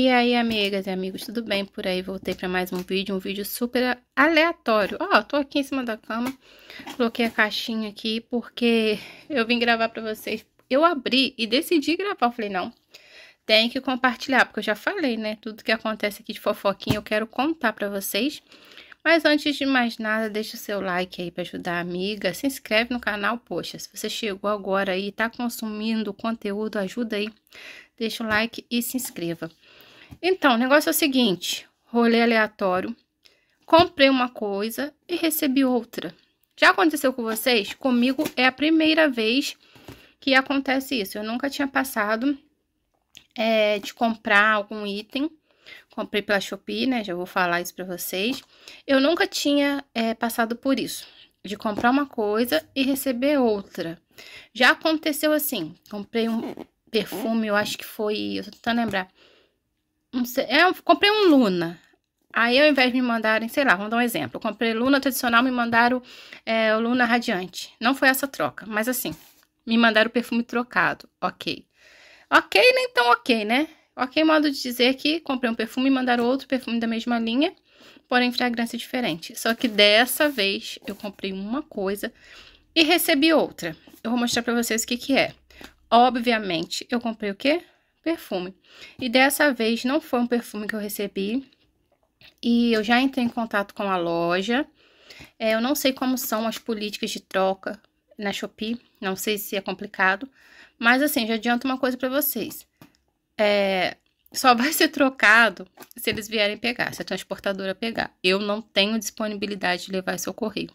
E aí, amigas e amigos, tudo bem por aí? Voltei para mais um vídeo, um vídeo super aleatório. Ó, oh, tô aqui em cima da cama, coloquei a caixinha aqui porque eu vim gravar para vocês. Eu abri e decidi gravar, eu falei, não, tem que compartilhar, porque eu já falei, né? Tudo que acontece aqui de fofoquinha eu quero contar para vocês. Mas antes de mais nada, deixa o seu like aí para ajudar a amiga, se inscreve no canal, poxa, se você chegou agora aí e tá consumindo conteúdo, ajuda aí, deixa o like e se inscreva. Então, o negócio é o seguinte: rolê aleatório. Comprei uma coisa e recebi outra. Já aconteceu com vocês? Comigo é a primeira vez que acontece isso. Eu nunca tinha passado é, de comprar algum item. Comprei pela Shopee, né? Já vou falar isso pra vocês. Eu nunca tinha é, passado por isso. De comprar uma coisa e receber outra. Já aconteceu assim. Comprei um perfume, eu acho que foi. Eu tô tentando lembrar eu é comprei um Luna. Aí, ao invés de me mandarem, sei lá, vamos dar um exemplo. Eu comprei Luna tradicional, me mandaram é, o Luna Radiante. Não foi essa troca, mas assim, me mandaram o perfume trocado. Ok. Ok, nem tão ok, né? Ok, modo de dizer que comprei um perfume e mandaram outro perfume da mesma linha, porém fragrância diferente. Só que dessa vez eu comprei uma coisa e recebi outra. Eu vou mostrar pra vocês o que que é. Obviamente, eu comprei o quê? perfume. E dessa vez não foi um perfume que eu recebi. E eu já entrei em contato com a loja. É, eu não sei como são as políticas de troca na Shopee, não sei se é complicado, mas assim, já adianto uma coisa para vocês. É, só vai ser trocado se eles vierem pegar, se a transportadora pegar. Eu não tenho disponibilidade de levar esse correio.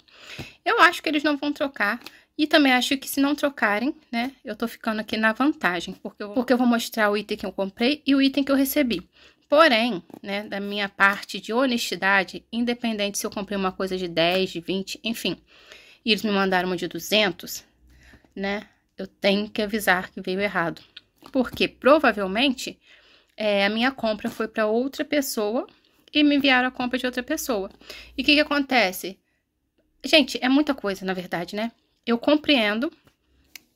Eu acho que eles não vão trocar. E também acho que se não trocarem, né, eu tô ficando aqui na vantagem, porque eu, porque eu vou mostrar o item que eu comprei e o item que eu recebi. Porém, né, da minha parte de honestidade, independente se eu comprei uma coisa de 10, de 20, enfim, e eles me mandaram uma de 200, né, eu tenho que avisar que veio errado. Porque provavelmente é, a minha compra foi para outra pessoa e me enviaram a compra de outra pessoa. E o que, que acontece? Gente, é muita coisa, na verdade, né? Eu compreendo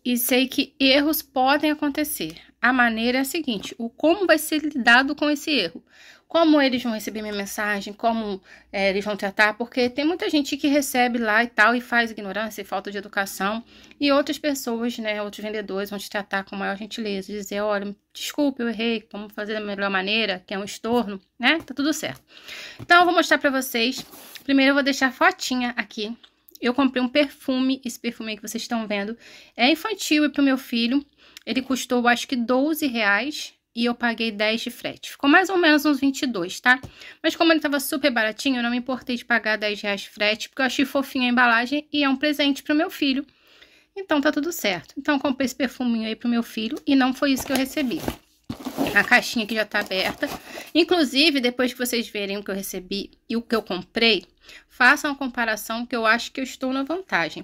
e sei que erros podem acontecer. A maneira é a seguinte: o como vai ser lidado com esse erro. Como eles vão receber minha mensagem, como é, eles vão tratar, porque tem muita gente que recebe lá e tal e faz ignorância e falta de educação, e outras pessoas, né, outros vendedores vão te tratar com maior gentileza, dizer: olha, desculpe, eu errei, vamos fazer da melhor maneira, que é um estorno, né? Tá tudo certo. Então, eu vou mostrar para vocês. Primeiro, eu vou deixar a fotinha aqui eu comprei um perfume, esse perfume que vocês estão vendo é infantil e pro meu filho. Ele custou, acho que 12 reais e eu paguei 10 de frete. Ficou mais ou menos uns 22, tá? Mas como ele tava super baratinho, eu não me importei de pagar 10 reais de frete, porque eu achei fofinha a embalagem e é um presente pro meu filho. Então tá tudo certo. Então comprei esse perfuminho aí pro meu filho e não foi isso que eu recebi. A caixinha que já tá aberta. Inclusive, depois que vocês verem o que eu recebi e o que eu comprei, façam a comparação que eu acho que eu estou na vantagem.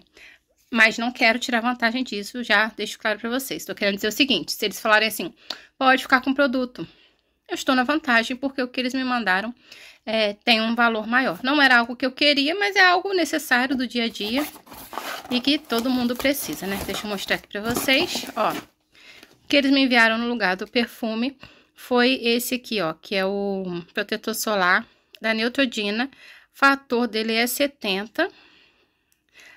Mas não quero tirar vantagem disso, já deixo claro para vocês. Estou querendo dizer o seguinte, se eles falarem assim, pode ficar com o produto. Eu estou na vantagem porque o que eles me mandaram é, tem um valor maior. Não era algo que eu queria, mas é algo necessário do dia a dia e que todo mundo precisa, né? Deixa eu mostrar aqui para vocês, ó que eles me enviaram no lugar do perfume foi esse aqui, ó, que é o protetor solar da Neutrogena. fator dele é 70,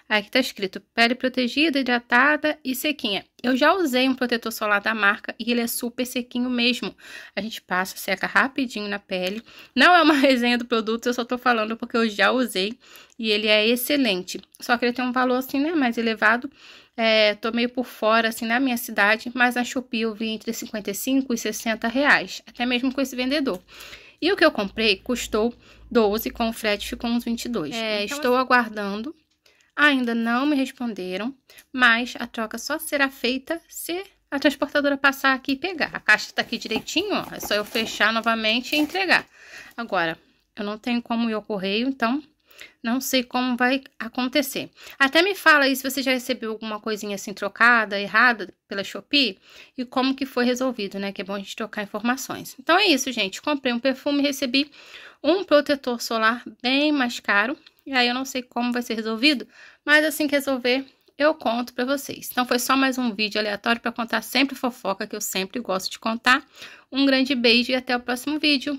Aqui tá escrito pele protegida, hidratada e sequinha. Eu já usei um protetor solar da marca e ele é super sequinho mesmo. A gente passa, seca rapidinho na pele. Não é uma resenha do produto, eu só tô falando porque eu já usei e ele é excelente. Só que ele tem um valor assim, né, mais elevado. É, tô meio por fora, assim, na minha cidade, mas na Shopee eu vi entre 55 e 60 reais, até mesmo com esse vendedor. E o que eu comprei custou 12, com o frete ficou uns 22. É, então, então estou assim... aguardando Ainda não me responderam, mas a troca só será feita se a transportadora passar aqui e pegar. A caixa está aqui direitinho, ó, é só eu fechar novamente e entregar. Agora, eu não tenho como ir ao correio, então não sei como vai acontecer. Até me fala aí se você já recebeu alguma coisinha assim trocada, errada pela Shopee e como que foi resolvido, né? Que é bom a gente trocar informações. Então é isso, gente. Comprei um perfume, recebi um protetor solar bem mais caro. E aí eu não sei como vai ser resolvido, mas assim que resolver, eu conto para vocês. Então foi só mais um vídeo aleatório para contar sempre fofoca que eu sempre gosto de contar. Um grande beijo e até o próximo vídeo.